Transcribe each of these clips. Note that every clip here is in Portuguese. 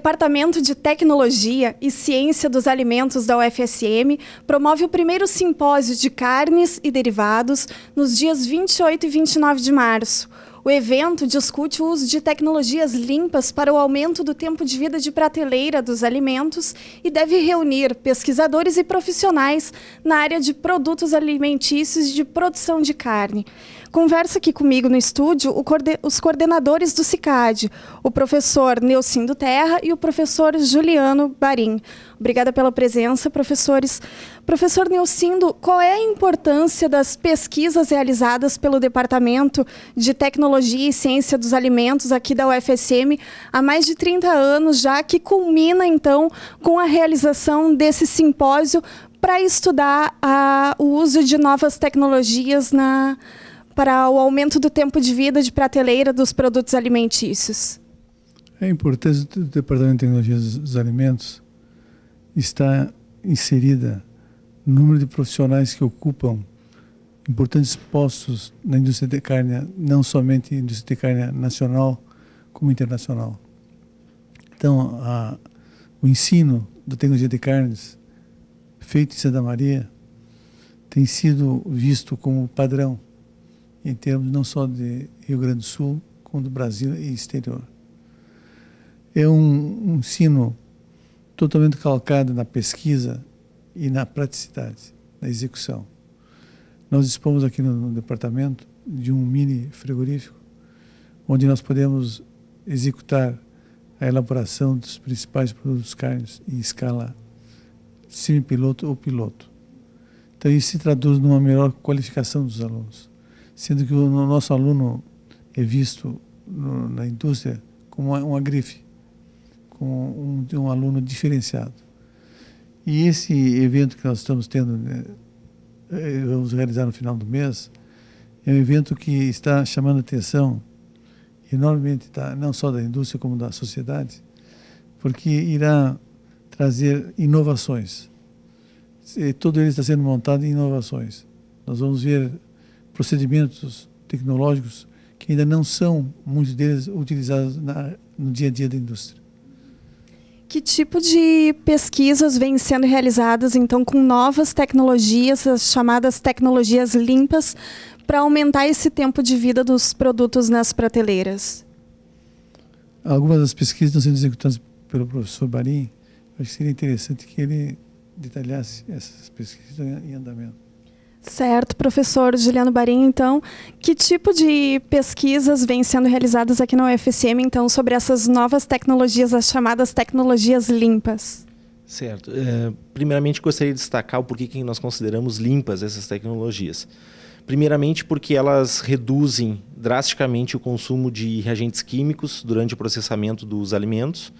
Departamento de Tecnologia e Ciência dos Alimentos da UFSM promove o primeiro simpósio de carnes e derivados nos dias 28 e 29 de março. O evento discute o uso de tecnologias limpas para o aumento do tempo de vida de prateleira dos alimentos e deve reunir pesquisadores e profissionais na área de produtos alimentícios e de produção de carne. Conversa aqui comigo no estúdio coorden os coordenadores do CICAD, o professor Neucindo Terra e o professor Juliano Barim. Obrigada pela presença, professores. Professor Neucindo, qual é a importância das pesquisas realizadas pelo Departamento de Tecnologia e Ciência dos Alimentos aqui da UFSM há mais de 30 anos já, que culmina então com a realização desse simpósio para estudar a, o uso de novas tecnologias na, para o aumento do tempo de vida de prateleira dos produtos alimentícios? A importância do Departamento de Tecnologia dos Alimentos está inserida no número de profissionais que ocupam importantes postos na indústria de carne, não somente indústria de carne nacional, como internacional. Então, a, o ensino da tecnologia de carnes feito em Santa Maria tem sido visto como padrão em termos não só de Rio Grande do Sul, como do Brasil e exterior. É um, um ensino totalmente calcado na pesquisa e na praticidade, na execução. Nós dispomos aqui no, no departamento de um mini frigorífico, onde nós podemos executar a elaboração dos principais produtos carnes em escala semi-piloto ou piloto. Então, isso se traduz numa melhor qualificação dos alunos sendo que o nosso aluno é visto no, na indústria como uma, grife, como um, um, aluno diferenciado. E esse evento que nós estamos tendo, né, eh, vamos realizar no final do mês, é um evento que está chamando atenção enormemente, tá, não só da indústria, como da sociedade, porque irá trazer inovações. E todo ele está sendo montado em inovações. Nós vamos ver procedimentos tecnológicos que ainda não são, muitos deles, utilizados na, no dia a dia da indústria. Que tipo de pesquisas vêm sendo realizadas, então, com novas tecnologias, as chamadas tecnologias limpas, para aumentar esse tempo de vida dos produtos nas prateleiras? Algumas das pesquisas estão sendo executadas pelo professor Barim. Acho que seria interessante que ele detalhasse essas pesquisas em andamento. Certo, professor Juliano Barim, então, que tipo de pesquisas vêm sendo realizadas aqui na UFSM, então, sobre essas novas tecnologias, as chamadas tecnologias limpas? Certo. É, primeiramente, gostaria de destacar o porquê que nós consideramos limpas essas tecnologias. Primeiramente, porque elas reduzem drasticamente o consumo de reagentes químicos durante o processamento dos alimentos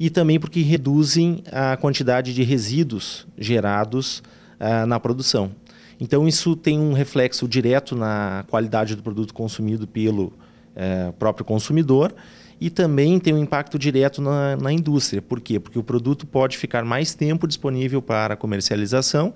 e também porque reduzem a quantidade de resíduos gerados uh, na produção. Então, isso tem um reflexo direto na qualidade do produto consumido pelo é, próprio consumidor e também tem um impacto direto na, na indústria. Por quê? Porque o produto pode ficar mais tempo disponível para comercialização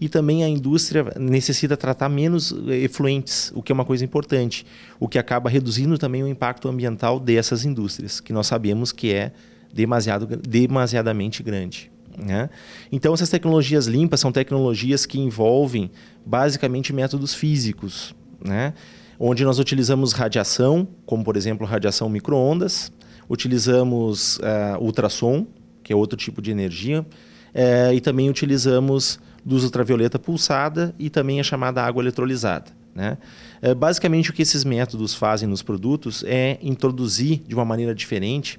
e também a indústria necessita tratar menos eh, efluentes, o que é uma coisa importante, o que acaba reduzindo também o impacto ambiental dessas indústrias, que nós sabemos que é demasiado, demasiadamente grande. Né? Então, essas tecnologias limpas são tecnologias que envolvem basicamente métodos físicos, né? onde nós utilizamos radiação, como por exemplo radiação microondas, utilizamos uh, ultrassom, que é outro tipo de energia, uh, e também utilizamos luz ultravioleta pulsada e também a chamada água eletrolizada. Né? Eh, basicamente, o que esses métodos fazem nos produtos é introduzir de uma maneira diferente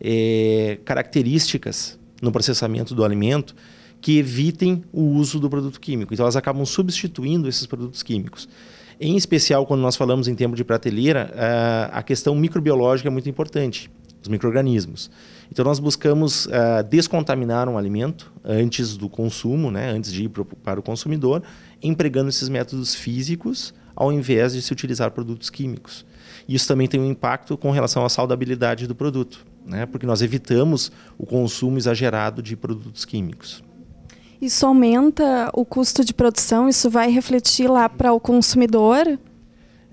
eh, características no processamento do alimento que evitem o uso do produto químico. Então, elas acabam substituindo esses produtos químicos. Em especial, quando nós falamos em tempo de prateleira, eh, a questão microbiológica é muito importante, os micro-organismos. Então, nós buscamos eh, descontaminar um alimento antes do consumo, né, antes de ir para o consumidor, empregando esses métodos físicos ao invés de se utilizar produtos químicos. Isso também tem um impacto com relação à saudabilidade do produto né? porque nós evitamos o consumo exagerado de produtos químicos. Isso aumenta o custo de produção? Isso vai refletir lá para o consumidor?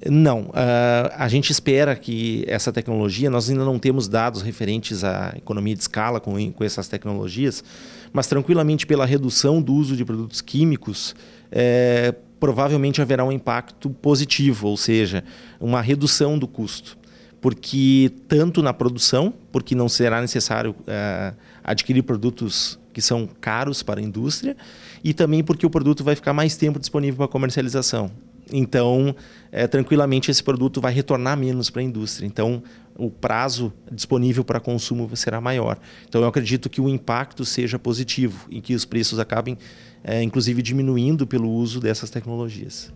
Não, ah, a gente espera que essa tecnologia, nós ainda não temos dados referentes à economia de escala com, com essas tecnologias, mas tranquilamente pela redução do uso de produtos químicos, é, provavelmente haverá um impacto positivo, ou seja, uma redução do custo porque tanto na produção, porque não será necessário eh, adquirir produtos que são caros para a indústria, e também porque o produto vai ficar mais tempo disponível para comercialização. Então, é, tranquilamente, esse produto vai retornar menos para a indústria. Então, o prazo disponível para consumo será maior. Então, eu acredito que o impacto seja positivo e que os preços acabem, é, inclusive, diminuindo pelo uso dessas tecnologias.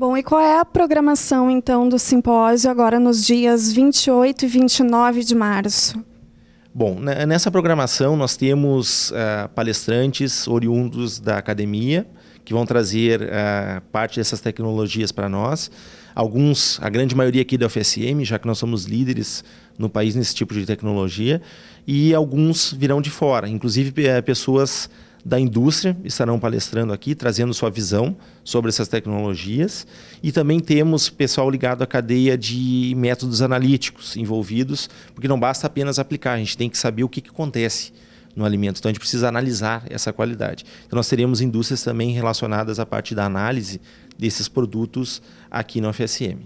Bom, e qual é a programação então do simpósio agora nos dias 28 e 29 de março? Bom, né, nessa programação nós temos uh, palestrantes oriundos da academia que vão trazer uh, parte dessas tecnologias para nós. Alguns, a grande maioria aqui da UFSM, já que nós somos líderes no país nesse tipo de tecnologia, e alguns virão de fora, inclusive eh, pessoas da indústria estarão palestrando aqui, trazendo sua visão sobre essas tecnologias. E também temos pessoal ligado à cadeia de métodos analíticos envolvidos, porque não basta apenas aplicar, a gente tem que saber o que, que acontece no alimento. Então a gente precisa analisar essa qualidade. Então nós teremos indústrias também relacionadas à parte da análise desses produtos aqui no FSM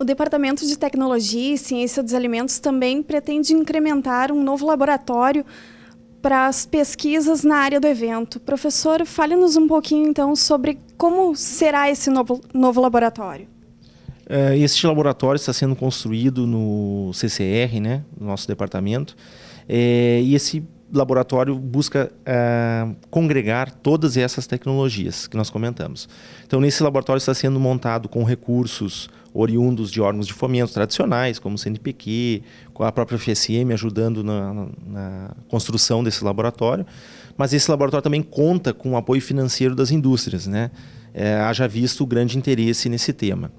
O Departamento de Tecnologia e Ciência dos Alimentos também pretende incrementar um novo laboratório para as pesquisas na área do evento. Professor, fale-nos um pouquinho então sobre como será esse novo, novo laboratório. É, este laboratório está sendo construído no CCR, né, no nosso departamento, é, e esse laboratório busca é, congregar todas essas tecnologias que nós comentamos. Então, nesse laboratório está sendo montado com recursos oriundos de órgãos de fomento tradicionais, como o CNPq, com a própria FSM ajudando na, na construção desse laboratório. Mas esse laboratório também conta com o apoio financeiro das indústrias, né? É, haja visto o grande interesse nesse tema.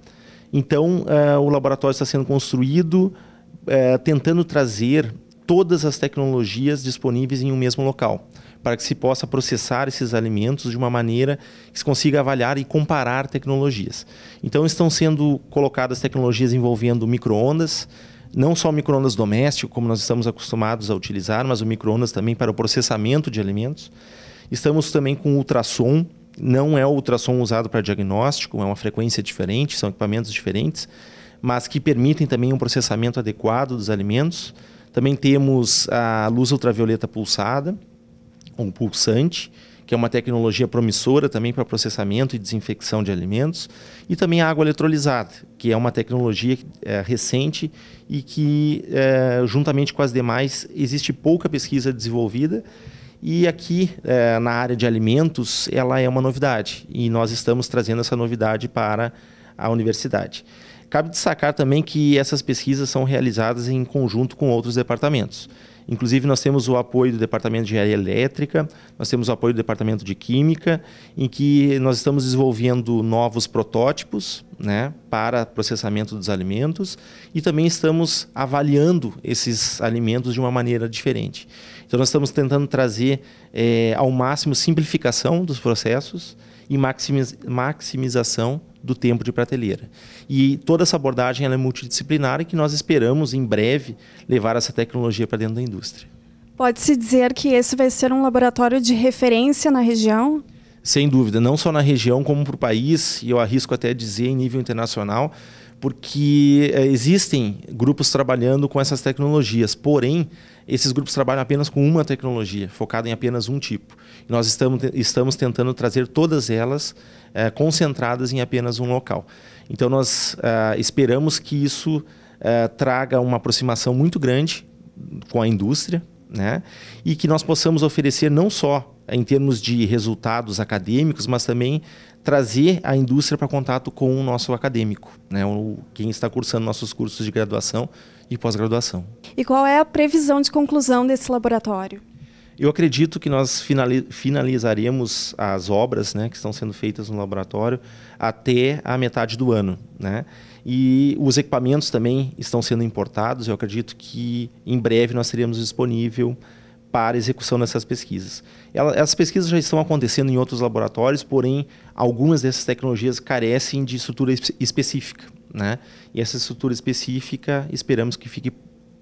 Então, é, o laboratório está sendo construído é, tentando trazer todas as tecnologias disponíveis em um mesmo local para que se possa processar esses alimentos de uma maneira que se consiga avaliar e comparar tecnologias. Então estão sendo colocadas tecnologias envolvendo microondas, não só microondas doméstico, como nós estamos acostumados a utilizar, mas o microondas também para o processamento de alimentos. Estamos também com ultrassom, não é o ultrassom usado para diagnóstico, é uma frequência diferente, são equipamentos diferentes, mas que permitem também um processamento adequado dos alimentos. Também temos a luz ultravioleta pulsada, um pulsante, que é uma tecnologia promissora também para processamento e desinfecção de alimentos, e também a água eletrolizada, que é uma tecnologia é, recente e que, é, juntamente com as demais, existe pouca pesquisa desenvolvida. E aqui, é, na área de alimentos, ela é uma novidade, e nós estamos trazendo essa novidade para a universidade. Cabe destacar também que essas pesquisas são realizadas em conjunto com outros departamentos. Inclusive, nós temos o apoio do Departamento de Engenharia Elétrica, nós temos o apoio do Departamento de Química, em que nós estamos desenvolvendo novos protótipos né, para processamento dos alimentos e também estamos avaliando esses alimentos de uma maneira diferente. Então, nós estamos tentando trazer é, ao máximo simplificação dos processos e maximiz maximização do tempo de prateleira. E toda essa abordagem é multidisciplinar e que nós esperamos, em breve, levar essa tecnologia para dentro da indústria. Pode-se dizer que esse vai ser um laboratório de referência na região? Sem dúvida, não só na região, como para o país, e eu arrisco até dizer em nível internacional, porque eh, existem grupos trabalhando com essas tecnologias, porém, esses grupos trabalham apenas com uma tecnologia, focada em apenas um tipo. nós estamos, estamos tentando trazer todas elas é, concentradas em apenas um local. Então, nós é, esperamos que isso é, traga uma aproximação muito grande com a indústria, né? e que nós possamos oferecer não só em termos de resultados acadêmicos, mas também trazer a indústria para contato com o nosso acadêmico, né? o, quem está cursando nossos cursos de graduação e pós-graduação. E qual é a previsão de conclusão desse laboratório? Eu acredito que nós finalizaremos as obras né, que estão sendo feitas no laboratório até a metade do ano. Né? E os equipamentos também estão sendo importados. Eu acredito que em breve nós teremos disponível para execução dessas pesquisas. Ela, essas pesquisas já estão acontecendo em outros laboratórios, porém algumas dessas tecnologias carecem de estrutura específica, né? E essa estrutura específica esperamos que fique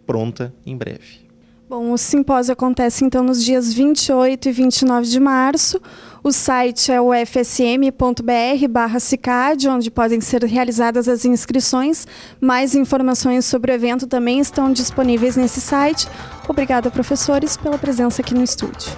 pronta em breve. Bom, o simpósio acontece então nos dias 28 e 29 de março. O site é o fsm.br/cicad, onde podem ser realizadas as inscrições. Mais informações sobre o evento também estão disponíveis nesse site Obrigada, professores, pela presença aqui no estúdio.